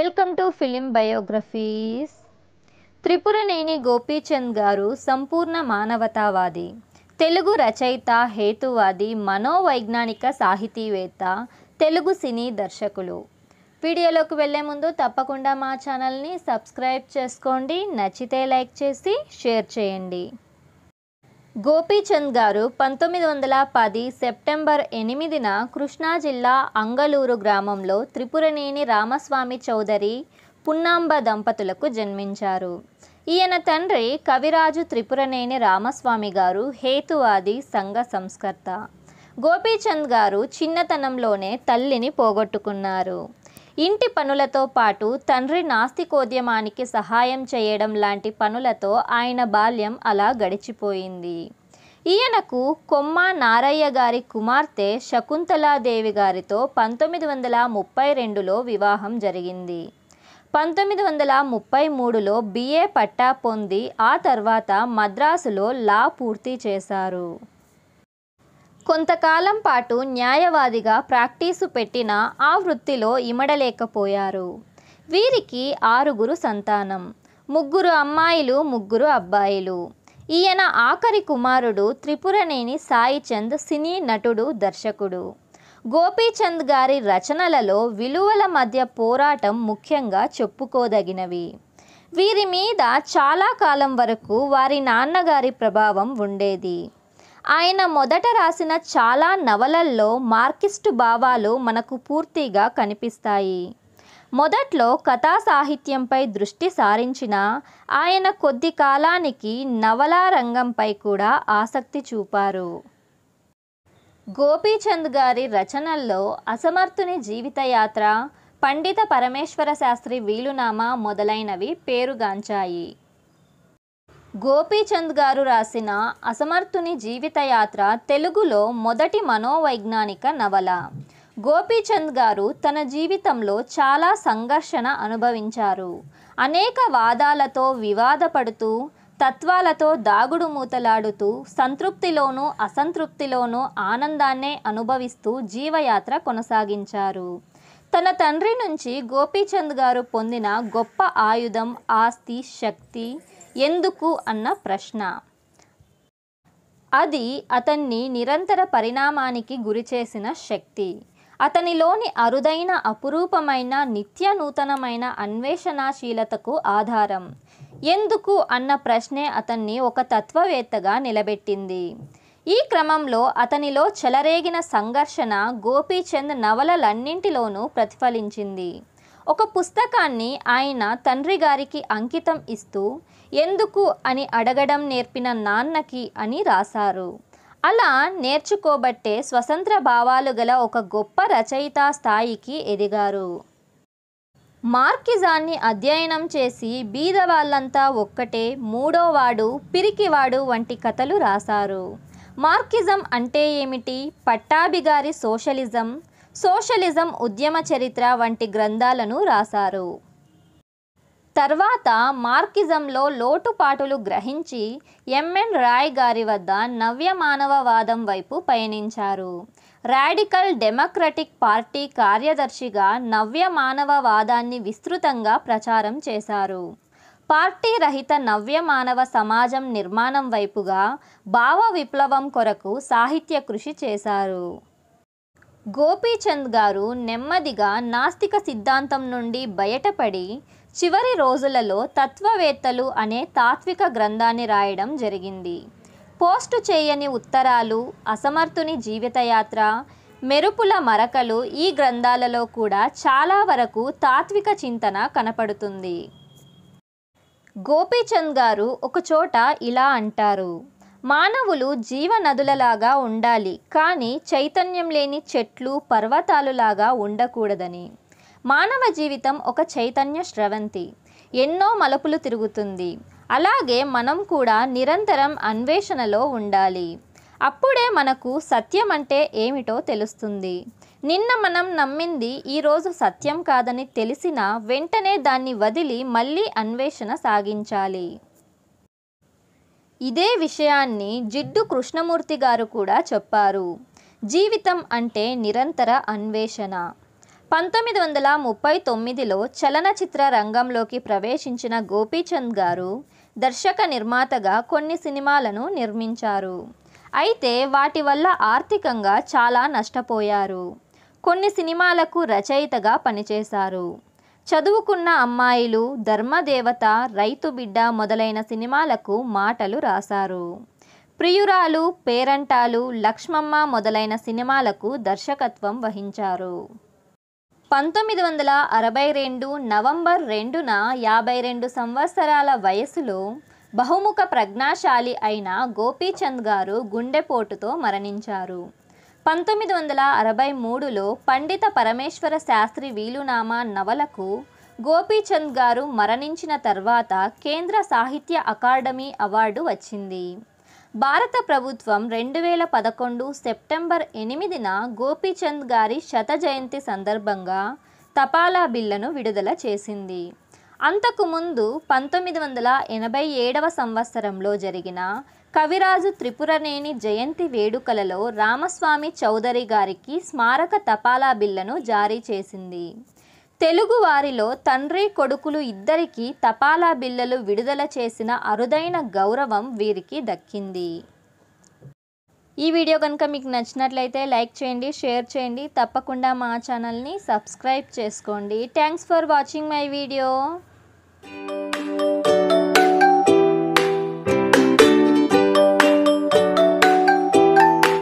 welcome to film biographies Tripuraneni Gopichand garu సంపూర్ణ మానవతావాది తెలుగు రచయిత హేతువాది మనోవైజ్ఞానిక సాహితీవేత్త తెలుగు సినీ దర్శకులు వీడియోలోకి వెళ్ళే ముందు తప్పకుండా మా ఛానల్ని సబ్స్క్రైబ్ చేసుకోండి నచ్చితే లైక్ చేసి షేర్ చేయండి గోపీచంద్ గారు పంతొమ్మిది వందల పది సెప్టెంబర్ ఎనిమిదిన కృష్ణా జిల్లా అంగలూరు గ్రామంలో త్రిపురనేని రామస్వామి చౌదరి పున్నాంబ దంపతులకు జన్మించారు ఈయన తండ్రి కవిరాజు త్రిపురనేని రామస్వామి గారు హేతువాది సంఘ సంస్కర్త గోపీచంద్ గారు చిన్నతనంలోనే తల్లిని పోగొట్టుకున్నారు ఇంటి పనులతో పాటు తండ్రి నాస్తికోద్యమానికి సహాయం చేయడం లాంటి పనులతో ఆయన బాల్యం అలా గడిచిపోయింది ఈయనకు కొమ్మ నారయ్య గారి కుమార్తె శకుంతలాదేవి గారితో పంతొమ్మిది వందల ముప్పై రెండులో వివాహం జరిగింది పంతొమ్మిది వందల ముప్పై మూడులో బిఏ పట్టా పొంది ఆ తర్వాత మద్రాసులో లా పూర్తి చేశారు కొంతకాలం పాటు న్యాయవాదిగా ప్రాక్టీసు పెట్టిన ఆ వృత్తిలో ఇమడలేకపోయారు వీరికి ఆరుగురు సంతానం ముగ్గురు అమ్మాయిలు ముగ్గురు అబ్బాయిలు ఈయన ఆఖరి కుమారుడు త్రిపురనేని సాయిచంద్ సినీ నటుడు దర్శకుడు గోపీచంద్ గారి రచనలలో విలువల మధ్య పోరాటం ముఖ్యంగా చెప్పుకోదగినవి వీరి మీద చాలా కాలం వరకు వారి నాన్నగారి ప్రభావం ఉండేది ఆయన మొదట రాసిన చాలా నవలల్లో మార్కిస్టు భావాలు మనకు పూర్తిగా కనిపిస్తాయి మొదట్లో కథా సాహిత్యంపై దృష్టి సారించిన ఆయన కొద్ది కాలానికి నవలా రంగంపై కూడా ఆసక్తి చూపారు గోపీచంద్ గారి రచనల్లో అసమర్థుని జీవితయాత్ర పండిత పరమేశ్వర శాస్త్రి వీలునామా మొదలైనవి పేరుగాంచాయి గోపీచంద్ గారు రాసిన అసమర్థుని జీవితయాత్ర తెలుగులో మొదటి మనోవైజ్ఞానిక నవల గోపీచంద్ గారు తన జీవితంలో చాలా సంఘర్షణ అనుభవించారు అనేక వాదాలతో వివాదపడుతూ తత్వాలతో దాగుడు మూతలాడుతూ సంతృప్తిలోనూ అసంతృప్తిలోనూ ఆనందాన్నే అనుభవిస్తూ జీవయాత్ర కొనసాగించారు తన తండ్రి నుంచి గోపీచంద్ గారు పొందిన గొప్ప ఆయుధం ఆస్తి శక్తి ఎందుకు అన్న ప్రశ్న అది అతన్ని నిరంతర పరిణామానికి గురిచేసిన శక్తి అతనిలోని అరుదైన అపురూపమైన నిత్య నూతనమైన అన్వేషణాశీలతకు ఆధారం ఎందుకు అన్న ప్రశ్నే అతన్ని ఒక తత్వవేత్తగా నిలబెట్టింది ఈ క్రమంలో అతనిలో చెలరేగిన సంఘర్షణ గోపీచంద్ నవలలన్నింటిలోనూ ప్రతిఫలించింది ఒక పుస్తకాన్ని ఆయన తండ్రి గారికి అంకితం ఇస్తూ ఎందుకు అని అడగడం నేర్పిన నాన్నకి అని రాశారు అలా నేర్చుకోబట్టే స్వతంత్ర భావాలు గల ఒక గొప్ప రచయిత స్థాయికి ఎదిగారు మార్కిజాన్ని అధ్యయనం చేసి బీద వాళ్ళంతా ఒక్కటే మూడోవాడు పిరికివాడు వంటి కథలు రాశారు మార్కిజం అంటే ఏమిటి పట్టాభిగారి సోషలిజం సోషలిజం ఉద్యమ చరిత్ర వంటి గ్రంథాలను రాశారు తర్వాత మార్కిజంలో లోటుపాటులు గ్రహించి ఎంఎన్ రాయ్ గారి వద్ద నవ్య మానవవాదం వైపు పయనించారు రాడికల్ డెమోక్రటిక్ పార్టీ కార్యదర్శిగా నవ్య మానవవాదాన్ని విస్తృతంగా ప్రచారం చేశారు పార్టీ రహిత నవ్య మానవ సమాజం నిర్మాణం వైపుగా భావ విప్లవం కొరకు సాహిత్య కృషి చేశారు గోపీచంద్ గారు నెమ్మదిగా నాస్తిక సిద్ధాంతం నుండి బయటపడి చివరి రోజులలో తత్వవేత్తలు అనే తాత్విక గ్రంథాన్ని రాయడం జరిగింది పోస్టు చేయని ఉత్తరాలు అసమర్థుని జీవితయాత్ర మెరుపుల మరకలు ఈ గ్రంథాలలో కూడా చాలా వరకు తాత్విక చింతన కనపడుతుంది గోపీచంద్ గారు ఒకచోట ఇలా అంటారు మానవులు జీవ నదులలాగా ఉండాలి కానీ చైతన్యం లేని చెట్లు పర్వతాలు లాగా ఉండకూడదని మానవ జీవితం ఒక చైతన్య స్రవంతి ఎన్నో మలుపులు తిరుగుతుంది అలాగే మనం కూడా నిరంతరం అన్వేషణలో ఉండాలి అప్పుడే మనకు సత్యం అంటే ఏమిటో తెలుస్తుంది నిన్న మనం నమ్మింది ఈరోజు సత్యం కాదని తెలిసినా వెంటనే దాన్ని వదిలి మళ్ళీ అన్వేషణ సాగించాలి ఇదే విషయాన్ని జిడ్డు కృష్ణమూర్తి గారు కూడా చెప్పారు జీవితం అంటే నిరంతర అన్వేషణ పంతొమ్మిది వందల ముప్పై తొమ్మిదిలో చలనచిత్ర రంగంలోకి ప్రవేశించిన గోపీచంద్ గారు దర్శక నిర్మాతగా కొన్ని సినిమాలను నిర్మించారు అయితే వాటి వల్ల ఆర్థికంగా చాలా నష్టపోయారు కొన్ని సినిమాలకు రచయితగా పనిచేశారు చదువుకున్న అమ్మాయిలు ధర్మదేవత రైతు బిడ్డ మొదలైన సినిమాలకు మాటలు రాశారు ప్రియురాలు పేరంటాలు లక్ష్మమ్మ మొదలైన సినిమాలకు దర్శకత్వం వహించారు పంతొమ్మిది వందల అరవై రెండు నవంబర్ రెండున యాభై రెండు సంవత్సరాల వయసులో బహుముఖ ప్రజ్ఞాశాలి అయిన గోపీచంద్ గారు గుండెపోటుతో మరణించారు పంతొమ్మిది వందల అరవై మూడులో పండిత పరమేశ్వర శాస్త్రి వీలునామా నవలకు గోపీచంద్ గారు మరణించిన తర్వాత కేంద్ర సాహిత్య అకాడమీ అవార్డు వచ్చింది భారత ప్రభుత్వం రెండు వేల పదకొండు సెప్టెంబర్ ఎనిమిదిన గోపీచంద్ గారి శత జయంతి సందర్భంగా తపాలా బిల్లను విడుదల చేసింది అంతకుముందు పంతొమ్మిది వందల ఎనభై ఏడవ సంవత్సరంలో జరిగిన కవిరాజు త్రిపురనేని జయంతి వేడుకలలో రామస్వామి చౌదరి గారికి స్మారక తపాలా బిల్లను జారీ చేసింది తెలుగు వారిలో తండ్రి కొడుకులు ఇద్దరికీ తపాలా బిల్లలు విడుదల చేసిన అరుదైన గౌరవం వీరికి దక్కింది ఈ వీడియో కనుక మీకు నచ్చినట్లయితే లైక్ చేయండి షేర్ చేయండి తప్పకుండా మా ఛానల్ని సబ్స్క్రైబ్ చేసుకోండి thanks for watching my video thank you